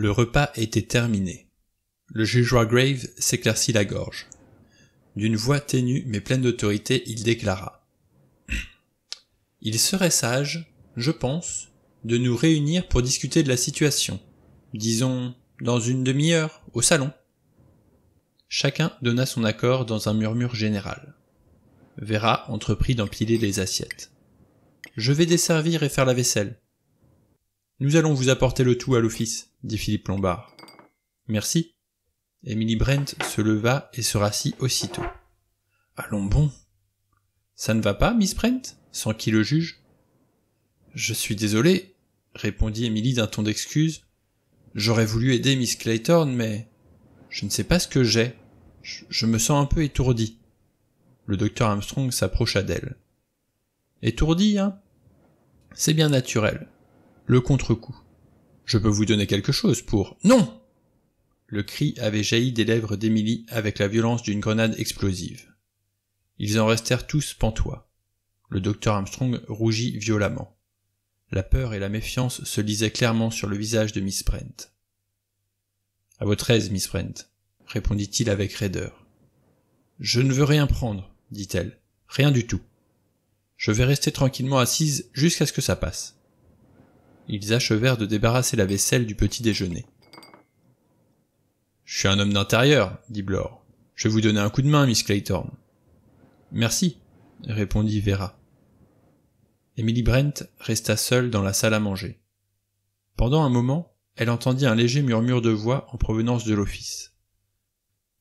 Le repas était terminé. Le juge grave s'éclaircit la gorge. D'une voix ténue mais pleine d'autorité, il déclara Il serait sage, je pense, de nous réunir pour discuter de la situation. Disons, dans une demi-heure, au salon. Chacun donna son accord dans un murmure général. Vera entreprit d'empiler les assiettes. Je vais desservir et faire la vaisselle. Nous allons vous apporter le tout à l'office, dit Philippe Lombard. Merci. Emily Brent se leva et se rassit aussitôt. Allons bon. Ça ne va pas, Miss Brent sans qui le juge Je suis désolé, répondit Emily d'un ton d'excuse. J'aurais voulu aider Miss Clayton, mais je ne sais pas ce que j'ai. je me sens un peu étourdi. Le docteur Armstrong s'approcha d'elle. Étourdi, hein C'est bien naturel le contre-coup. Je peux vous donner quelque chose pour... Non Le cri avait jailli des lèvres d'Émilie avec la violence d'une grenade explosive. Ils en restèrent tous pantois. Le docteur Armstrong rougit violemment. La peur et la méfiance se lisaient clairement sur le visage de Miss Brent. À votre aise, Miss Brent, répondit-il avec raideur. Je ne veux rien prendre, dit-elle. Rien du tout. Je vais rester tranquillement assise jusqu'à ce que ça passe ils achevèrent de débarrasser la vaisselle du petit déjeuner. Je suis un homme d'intérieur, dit Blore. Je vais vous donner un coup de main, Miss Clayton. Merci, répondit Vera. Emily Brent resta seule dans la salle à manger. Pendant un moment, elle entendit un léger murmure de voix en provenance de l'office.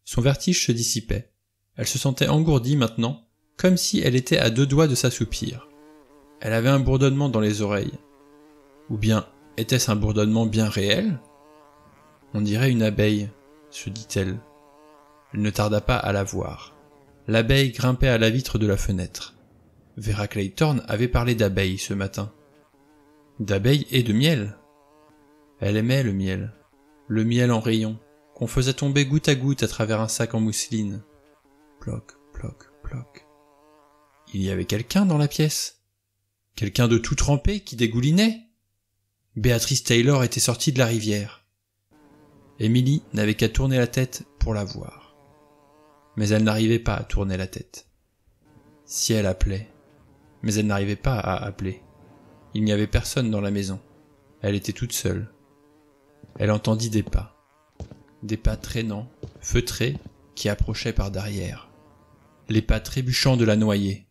Son vertige se dissipait. Elle se sentait engourdie maintenant, comme si elle était à deux doigts de s'assoupir. Elle avait un bourdonnement dans les oreilles. Ou bien était-ce un bourdonnement bien réel On dirait une abeille, se dit-elle. Elle ne tarda pas à la voir. L'abeille grimpait à la vitre de la fenêtre. Vera Clayton avait parlé d'abeilles ce matin. D'abeille et de miel. Elle aimait le miel. Le miel en rayon, qu'on faisait tomber goutte à goutte à travers un sac en mousseline. Ploc, ploc, ploc. Il y avait quelqu'un dans la pièce. Quelqu'un de tout trempé qui dégoulinait. Béatrice Taylor était sortie de la rivière. Emily n'avait qu'à tourner la tête pour la voir. Mais elle n'arrivait pas à tourner la tête. Si elle appelait, mais elle n'arrivait pas à appeler. Il n'y avait personne dans la maison. Elle était toute seule. Elle entendit des pas. Des pas traînants, feutrés, qui approchaient par derrière. Les pas trébuchants de la noyée.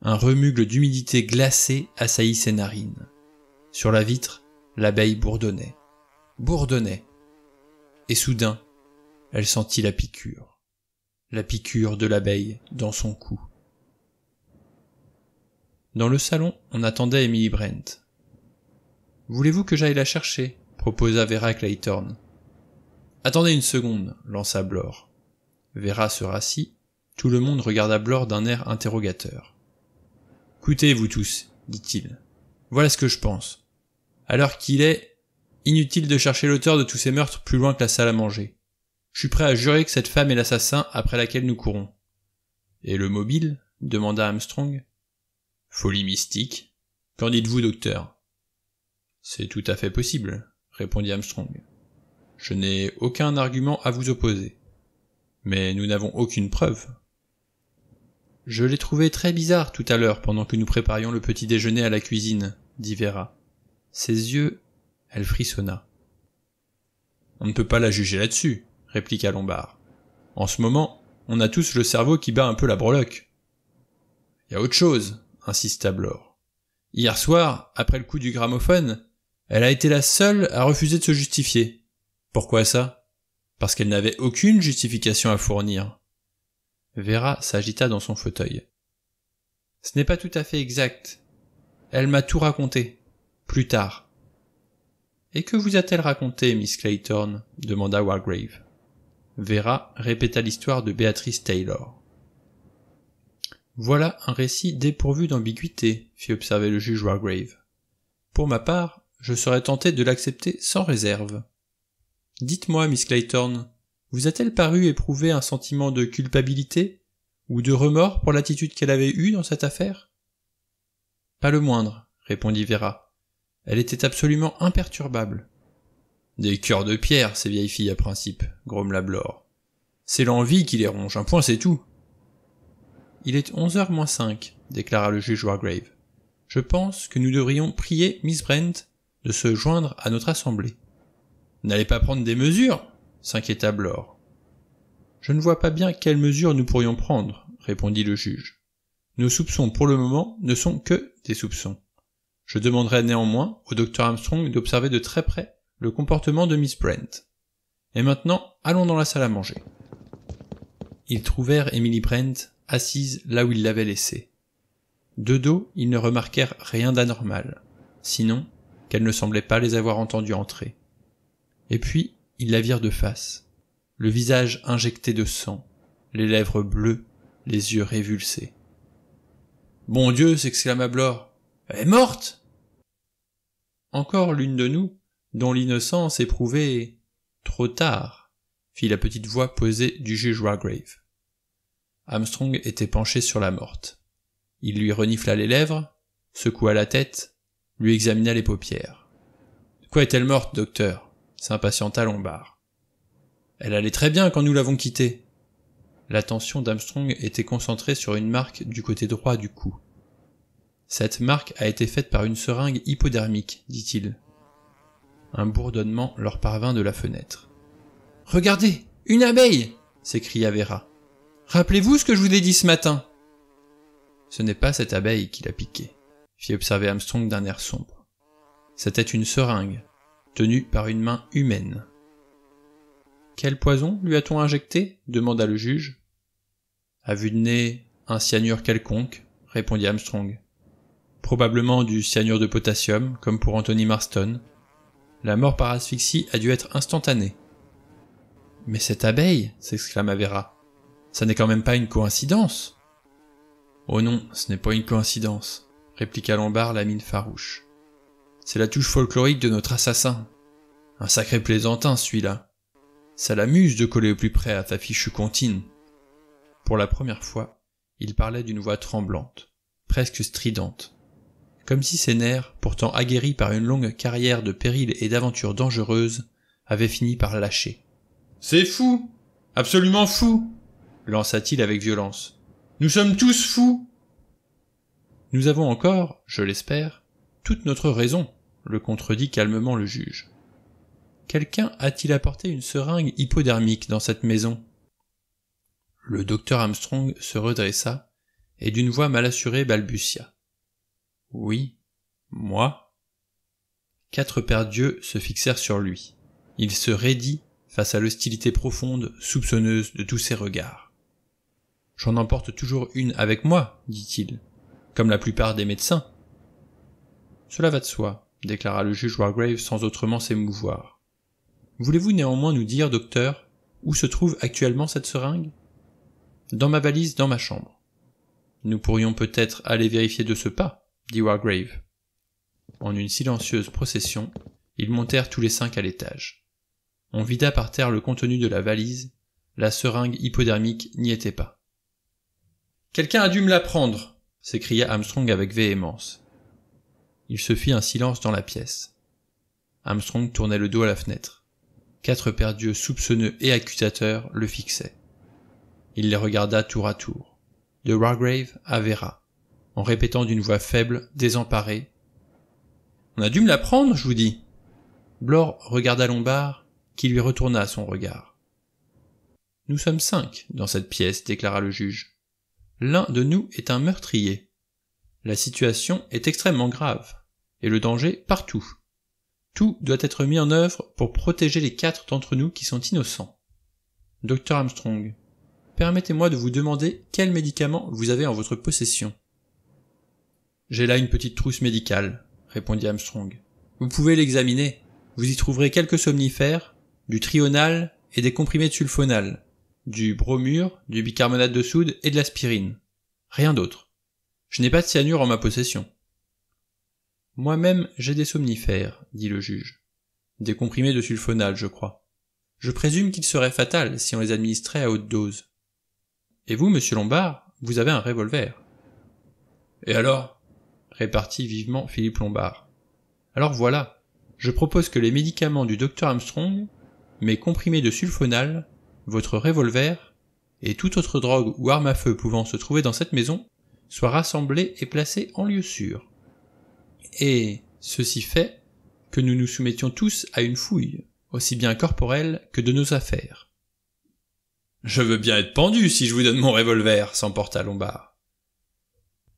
Un remugle d'humidité glacée assaillit ses narines. Sur la vitre, l'abeille bourdonnait, bourdonnait. Et soudain, elle sentit la piqûre, la piqûre de l'abeille dans son cou. Dans le salon, on attendait Emily Brent. Voulez-vous que j'aille la chercher proposa Vera Clayton. Attendez une seconde, lança Blore. Vera se rassit, tout le monde regarda Blore d'un air interrogateur. Écoutez, vous tous, dit-il. Voilà ce que je pense alors qu'il est inutile de chercher l'auteur de tous ces meurtres plus loin que la salle à manger. Je suis prêt à jurer que cette femme est l'assassin après laquelle nous courons. Et le mobile demanda Armstrong. Folie mystique. Qu'en dites-vous, docteur C'est tout à fait possible, répondit Armstrong. Je n'ai aucun argument à vous opposer. Mais nous n'avons aucune preuve. Je l'ai trouvé très bizarre tout à l'heure pendant que nous préparions le petit déjeuner à la cuisine, dit Vera. Ses yeux, elle frissonna. On ne peut pas la juger là-dessus, répliqua Lombard. En ce moment, on a tous le cerveau qui bat un peu la breloque. Y a autre chose, insista Blore. Hier soir, après le coup du gramophone, elle a été la seule à refuser de se justifier. Pourquoi ça Parce qu'elle n'avait aucune justification à fournir. Vera s'agita dans son fauteuil. Ce n'est pas tout à fait exact. Elle m'a tout raconté. Plus tard. Et que vous a-t-elle raconté, Miss Clayton demanda Wargrave. Vera répéta l'histoire de Béatrice Taylor. Voilà un récit dépourvu d'ambiguïté, fit observer le juge Wargrave. Pour ma part, je serais tenté de l'accepter sans réserve. Dites-moi, Miss Clayton, vous a-t-elle paru éprouver un sentiment de culpabilité ou de remords pour l'attitude qu'elle avait eue dans cette affaire Pas le moindre, répondit Vera. Elle était absolument imperturbable. Des cœurs de pierre, ces vieilles filles à principe, grommela Blore. C'est l'envie qui les ronge, un point c'est tout. Il est onze heures moins cinq, déclara le juge Wargrave. Je pense que nous devrions prier Miss Brent de se joindre à notre assemblée. N'allez pas prendre des mesures s'inquiéta Blore. Je ne vois pas bien quelles mesures nous pourrions prendre, répondit le juge. Nos soupçons pour le moment ne sont que des soupçons. Je demanderai néanmoins au docteur Armstrong d'observer de très près le comportement de Miss Brent. Et maintenant, allons dans la salle à manger. Ils trouvèrent Emily Brent assise là où ils l'avaient laissée. De dos, ils ne remarquèrent rien d'anormal, sinon qu'elle ne semblait pas les avoir entendus entrer. Et puis, ils la virent de face, le visage injecté de sang, les lèvres bleues, les yeux révulsés. Bon Dieu, s'exclama Blore, elle est morte encore l'une de nous, dont l'innocence prouvée. trop tard, fit la petite voix posée du juge Wargrave. Armstrong était penché sur la morte. Il lui renifla les lèvres, secoua la tête, lui examina les paupières. De quoi est-elle morte, docteur s'impatienta Lombard. Elle allait très bien quand nous l'avons quittée. L'attention d'Armstrong était concentrée sur une marque du côté droit du cou. Cette marque a été faite par une seringue hypodermique, dit-il. Un bourdonnement leur parvint de la fenêtre. Regardez, une abeille s'écria Vera. Rappelez-vous ce que je vous ai dit ce matin. Ce n'est pas cette abeille qui l'a piqué, fit observer Armstrong d'un air sombre. C'était une seringue, tenue par une main humaine. Quel poison lui a-t-on injecté demanda le juge. À vue de nez, un cyanure quelconque, répondit Armstrong probablement du cyanure de potassium, comme pour Anthony Marston. La mort par asphyxie a dû être instantanée. Mais cette abeille s'exclama Vera. Ça n'est quand même pas une coïncidence Oh non, ce n'est pas une coïncidence, répliqua Lombard la mine farouche. C'est la touche folklorique de notre assassin. Un sacré plaisantin, celui-là. Ça l'amuse de coller au plus près à ta fichue contine Pour la première fois, il parlait d'une voix tremblante, presque stridente comme si ses nerfs, pourtant aguerris par une longue carrière de périls et d'aventures dangereuses, avaient fini par lâcher. C'est fou Absolument fou lança-t-il avec violence. Nous sommes tous fous Nous avons encore, je l'espère, toute notre raison, le contredit calmement le juge. Quelqu'un a-t-il apporté une seringue hypodermique dans cette maison Le docteur Armstrong se redressa et d'une voix mal assurée balbutia. Oui. Moi Quatre paires d'yeux se fixèrent sur lui. Il se raidit face à l'hostilité profonde, soupçonneuse de tous ses regards. J'en emporte toujours une avec moi, dit-il, comme la plupart des médecins. Cela va de soi, déclara le juge Wargrave sans autrement s'émouvoir. Voulez-vous néanmoins nous dire, docteur, où se trouve actuellement cette seringue Dans ma valise, dans ma chambre. Nous pourrions peut-être aller vérifier de ce pas dit Wargrave. En une silencieuse procession, ils montèrent tous les cinq à l'étage. On vida par terre le contenu de la valise, la seringue hypodermique n'y était pas. Quelqu'un a dû me la prendre s'écria Armstrong avec véhémence. Il se fit un silence dans la pièce. Armstrong tournait le dos à la fenêtre. Quatre paires d'yeux soupçonneux et accusateurs le fixaient. Il les regarda tour à tour, de Wargrave à Vera, en répétant d'une voix faible, désemparée. On a dû me la prendre, je vous dis. Blore regarda Lombard, qui lui retourna son regard. Nous sommes cinq dans cette pièce, déclara le juge. L'un de nous est un meurtrier. La situation est extrêmement grave, et le danger partout. Tout doit être mis en œuvre pour protéger les quatre d'entre nous qui sont innocents. Docteur Armstrong, permettez-moi de vous demander quel médicament vous avez en votre possession. J'ai là une petite trousse médicale, répondit Armstrong. Vous pouvez l'examiner. Vous y trouverez quelques somnifères, du trional et des comprimés de sulfonal, du bromure, du bicarbonate de soude et de l'aspirine. Rien d'autre. Je n'ai pas de cyanure en ma possession. Moi-même, j'ai des somnifères, dit le juge. Des comprimés de sulfonal, je crois. Je présume qu'ils seraient fatals si on les administrait à haute dose. Et vous, monsieur Lombard, vous avez un revolver. Et alors répartit vivement Philippe Lombard. Alors voilà, je propose que les médicaments du docteur Armstrong, mes comprimés de sulfonal, votre revolver, et toute autre drogue ou arme à feu pouvant se trouver dans cette maison, soient rassemblés et placés en lieu sûr. Et, ceci fait, que nous nous soumettions tous à une fouille, aussi bien corporelle que de nos affaires. Je veux bien être pendu si je vous donne mon revolver, s'emporta Lombard.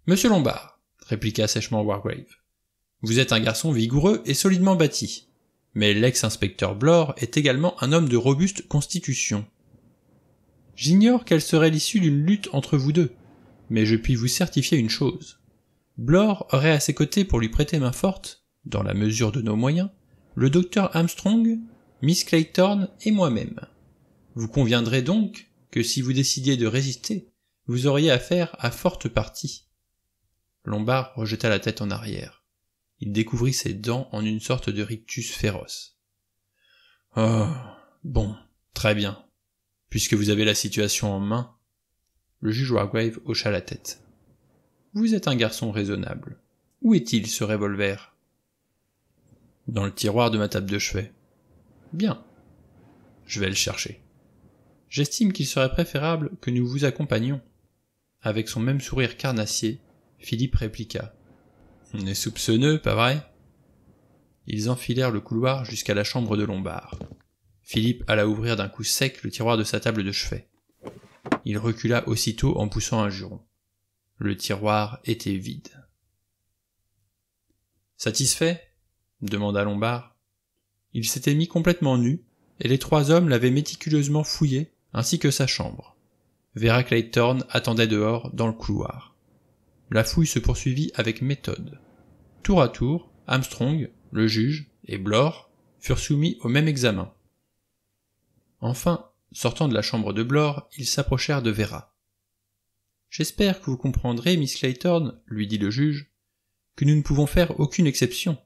Monsieur Lombard, répliqua sèchement Wargrave. Vous êtes un garçon vigoureux et solidement bâti. Mais l'ex-inspecteur Blore est également un homme de robuste constitution. J'ignore quelle serait l'issue d'une lutte entre vous deux, mais je puis vous certifier une chose. Blore aurait à ses côtés pour lui prêter main forte, dans la mesure de nos moyens, le docteur Armstrong, Miss Clayton et moi-même. Vous conviendrez donc que si vous décidiez de résister, vous auriez affaire à forte partie. Lombard rejeta la tête en arrière. Il découvrit ses dents en une sorte de rictus féroce. Oh. Bon, très bien. Puisque vous avez la situation en main. Le juge Wargrave hocha la tête. Vous êtes un garçon raisonnable. Où est-il ce revolver Dans le tiroir de ma table de chevet. Bien. Je vais le chercher. J'estime qu'il serait préférable que nous vous accompagnions. Avec son même sourire carnassier, Philippe répliqua. On est soupçonneux, pas vrai? Ils enfilèrent le couloir jusqu'à la chambre de Lombard. Philippe alla ouvrir d'un coup sec le tiroir de sa table de chevet. Il recula aussitôt en poussant un juron. Le tiroir était vide. Satisfait demanda Lombard. Il s'était mis complètement nu, et les trois hommes l'avaient méticuleusement fouillé, ainsi que sa chambre. Vera Clayton attendait dehors, dans le couloir. La fouille se poursuivit avec méthode. Tour à tour, Armstrong, le juge et Blore furent soumis au même examen. Enfin, sortant de la chambre de Blore, ils s'approchèrent de Vera. J'espère que vous comprendrez, Miss Clayton, lui dit le juge, que nous ne pouvons faire aucune exception.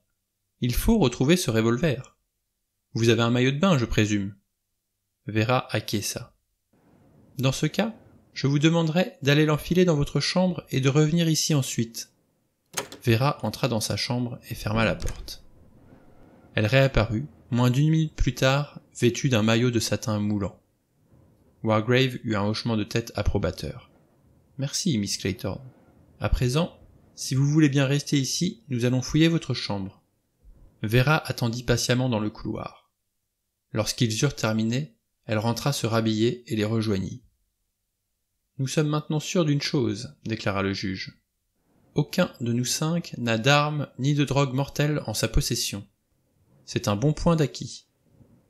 Il faut retrouver ce revolver. Vous avez un maillot de bain, je présume. Vera acquiesça. Dans ce cas, je vous demanderai d'aller l'enfiler dans votre chambre et de revenir ici ensuite. Vera entra dans sa chambre et ferma la porte. Elle réapparut, moins d'une minute plus tard, vêtue d'un maillot de satin moulant. Wargrave eut un hochement de tête approbateur. Merci, Miss Clayton. À présent, si vous voulez bien rester ici, nous allons fouiller votre chambre. Vera attendit patiemment dans le couloir. Lorsqu'ils eurent terminé, elle rentra se rhabiller et les rejoignit. Nous sommes maintenant sûrs d'une chose, déclara le juge. Aucun de nous cinq n'a d'armes ni de drogue mortelle en sa possession. C'est un bon point d'acquis.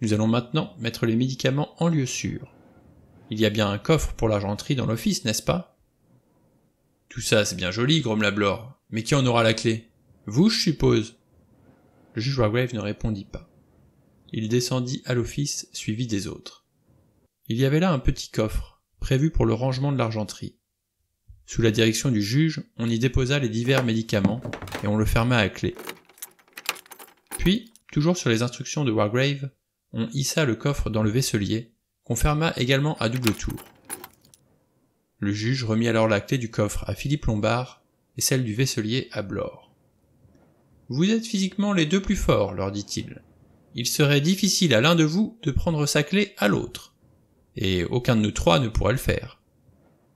Nous allons maintenant mettre les médicaments en lieu sûr. Il y a bien un coffre pour l'argenterie dans l'office, n'est-ce pas Tout ça, c'est bien joli, grommela Blore. Mais qui en aura la clé Vous, je suppose. Le juge Wargrave ne répondit pas. Il descendit à l'office, suivi des autres. Il y avait là un petit coffre, « prévu pour le rangement de l'argenterie. Sous la direction du juge, on y déposa les divers médicaments et on le ferma à clé. Puis, toujours sur les instructions de Wargrave, on hissa le coffre dans le vaisselier, qu'on ferma également à double tour. Le juge remit alors la clé du coffre à Philippe Lombard et celle du vaisselier à Blore. Vous êtes physiquement les deux plus forts, leur dit-il. Il serait difficile à l'un de vous de prendre sa clé à l'autre et aucun de nous trois ne pourrait le faire.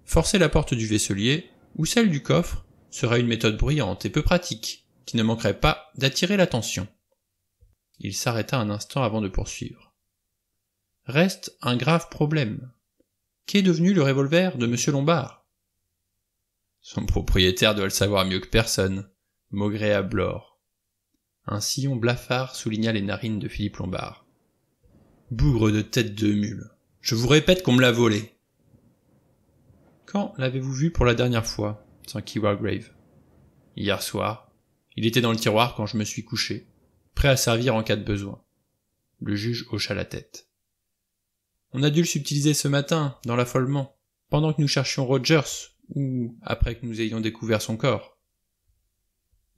Forcer la porte du vaisselier, ou celle du coffre, serait une méthode bruyante et peu pratique, qui ne manquerait pas d'attirer l'attention. Il s'arrêta un instant avant de poursuivre. Reste un grave problème. Qu'est devenu le revolver de Monsieur Lombard Son propriétaire doit le savoir mieux que personne, maugréa Blore. Un sillon blafard souligna les narines de Philippe Lombard. Bougre de tête de mule. Je vous répète qu'on me l'a volé. Quand l'avez-vous vu pour la dernière fois s'enquit Wargrave. Hier soir. Il était dans le tiroir quand je me suis couché, prêt à servir en cas de besoin. Le juge hocha la tête. On a dû le subtiliser ce matin, dans l'affolement, pendant que nous cherchions Rogers, ou après que nous ayons découvert son corps.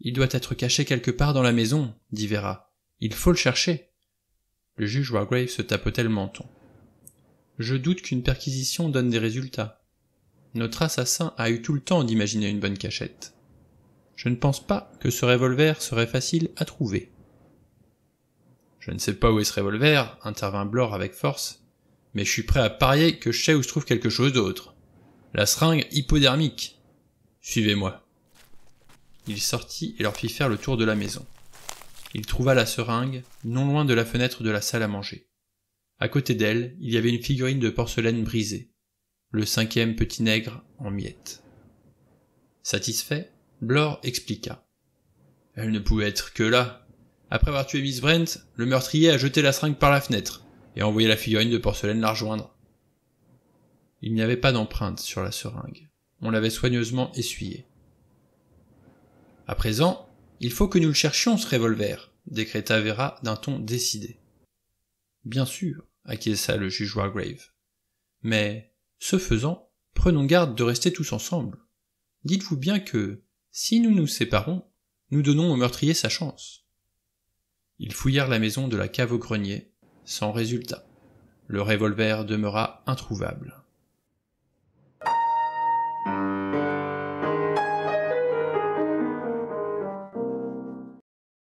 Il doit être caché quelque part dans la maison, dit Vera. Il faut le chercher. Le juge Wargrave se tapotait le menton. Je doute qu'une perquisition donne des résultats. Notre assassin a eu tout le temps d'imaginer une bonne cachette. Je ne pense pas que ce revolver serait facile à trouver. Je ne sais pas où est ce revolver, intervint Blore avec force, mais je suis prêt à parier que je sais où se trouve quelque chose d'autre. La seringue hypodermique. Suivez-moi. Il sortit et leur fit faire le tour de la maison. Il trouva la seringue, non loin de la fenêtre de la salle à manger. À côté d'elle, il y avait une figurine de porcelaine brisée, le cinquième petit nègre en miettes. Satisfait, Blore expliqua. Elle ne pouvait être que là. Après avoir tué Miss Brent, le meurtrier a jeté la seringue par la fenêtre et a envoyé la figurine de porcelaine la rejoindre. Il n'y avait pas d'empreinte sur la seringue. On l'avait soigneusement essuyée. À présent, il faut que nous le cherchions, ce revolver, décréta Vera d'un ton décidé. Bien sûr, acquiesça le juge Wargrave. Mais, ce faisant, prenons garde de rester tous ensemble. Dites-vous bien que, si nous nous séparons, nous donnons au meurtrier sa chance. Ils fouillèrent la maison de la cave au grenier, sans résultat. Le revolver demeura introuvable.